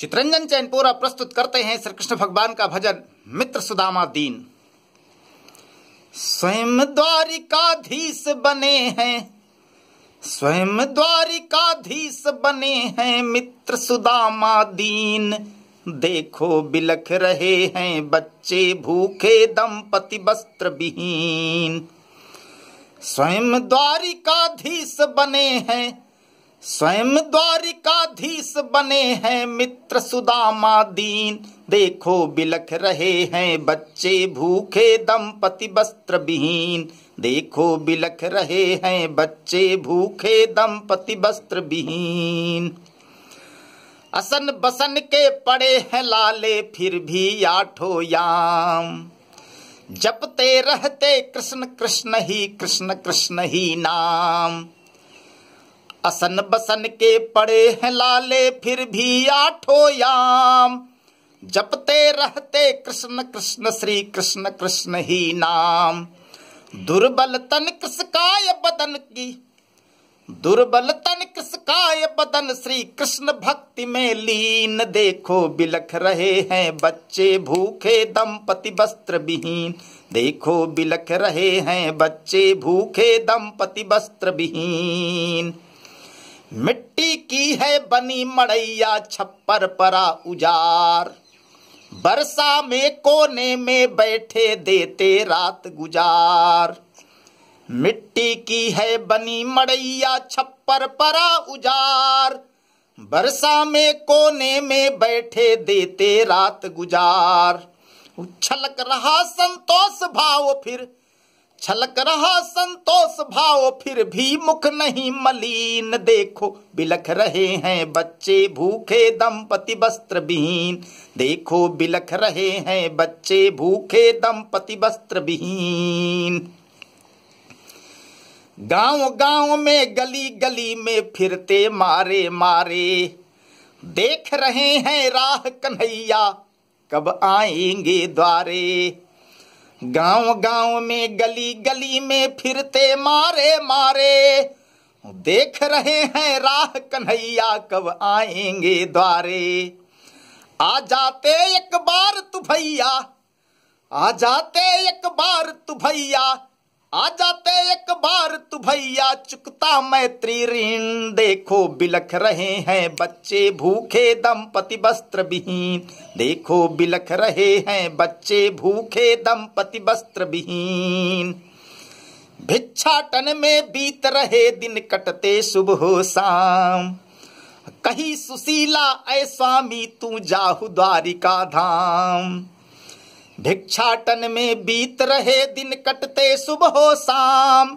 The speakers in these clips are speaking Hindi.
चित्रंजन चैनपुरा प्रस्तुत करते हैं श्री कृष्ण भगवान का भजन मित्र सुदामा दीन स्वयं द्वारिकाधीश बने हैं स्वयं द्वारिकाधीश बने हैं मित्र सुदामा दीन देखो बिलख रहे हैं बच्चे भूखे दंपति वस्त्र विहीन स्वयं द्वारिकाधीश बने हैं स्वयं द्वारिकाधीश बने हैं मित्र सुदामा दीन देखो बिलख रहे हैं बच्चे भूखे दंपति वस्त्र विहीन देखो बिलख रहे हैं बच्चे भूखे दंपति वस्त्र विहीन असन बसन के पड़े हैं लाले फिर भी आठो याम जपते रहते कृष्ण कृष्ण ही कृष्ण कृष्ण ही नाम असन बसन के पड़े हैं लाले फिर भी आठो याम जपते रहते कृष्ण कृष्ण श्री कृष्ण कृष्ण ही नाम दुर्बल तन कृष बदन की दुर्बल तन किसकाय बदन श्री कृष्ण भक्ति में लीन देखो बिलख रहे हैं बच्चे भूखे दंपति वस्त्र विहीन देखो बिलख रहे हैं बच्चे भूखे दंपति वस्त्र विहीन मिट्टी की है बनी मड़ैया छप्पर परा उजार बरसा में कोने में बैठे देते रात गुजार मिट्टी की है बनी मड़ैया छप्पर परा उजार बरसा में कोने में बैठे देते रात गुजार उछलक रहा संतोष भाव फिर छलक रहा संतोष भाव फिर भी मुख नहीं मलिन देखो बिलख रहे हैं बच्चे भूखे दंपति वस्त्र विहीन देखो बिलख रहे हैं बच्चे भूखे दंपति वस्त्र विहीन गांव गांव में गली गली में फिरते मारे मारे देख रहे हैं राह कन्हैया कब आएंगे द्वारे गांव गांव में गली गली में फिरते मारे मारे देख रहे हैं राह कन्हैया कब आएंगे द्वारे आ जाते एक बार तू भैया आ जाते एक बार तू भैया आ जाते एक बार तू भैया चुकता मैत्री ऋण देखो बिलख रहे हैं बच्चे भूखे दंपति वस्त्र विहीन देखो बिलख रहे हैं बच्चे भूखे दंपति वस्त्र विहीन भिक्षाटन में बीत रहे दिन कटते शुभ हो शाम कही सुशीला ऐ स्वामी तू जाहु द्वारिका धाम भिक्षाटन में बीत रहे दिन कटते सुबह शाम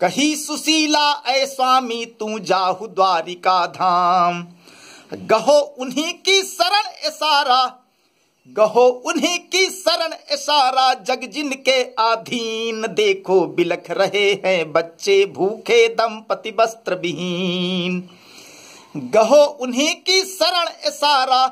कही सुशीला ऐ स्वामी तू जाहु द्वारिका धाम गहो उन्हीं की शरण इशारा गहो उन्हीं की शरण इशारा जग जिनके अधीन देखो बिलख रहे हैं बच्चे भूखे दंपति वस्त्र विहीन गहो उन्हीं की शरण इशारा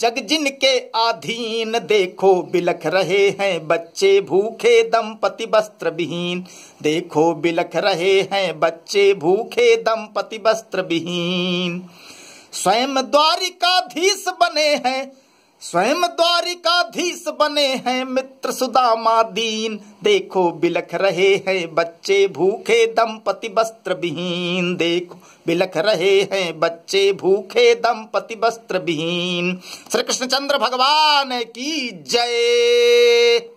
जग जिनके अधीन देखो बिलख रहे हैं बच्चे भूखे दंपति वस्त्र विहीन देखो बिलख रहे हैं बच्चे भूखे दंपति वस्त्र विहीन स्वयं द्वारिकाधीश बने हैं स्वयं द्वारिकाधीश बने हैं मित्र सुदामा दीन देखो बिलख रहे हैं बच्चे भूखे दंपति वस्त्र विहीन देखो बिलख रहे हैं बच्चे भूखे दंपति वस्त्र विहीन श्री कृष्ण चंद्र भगवान की जय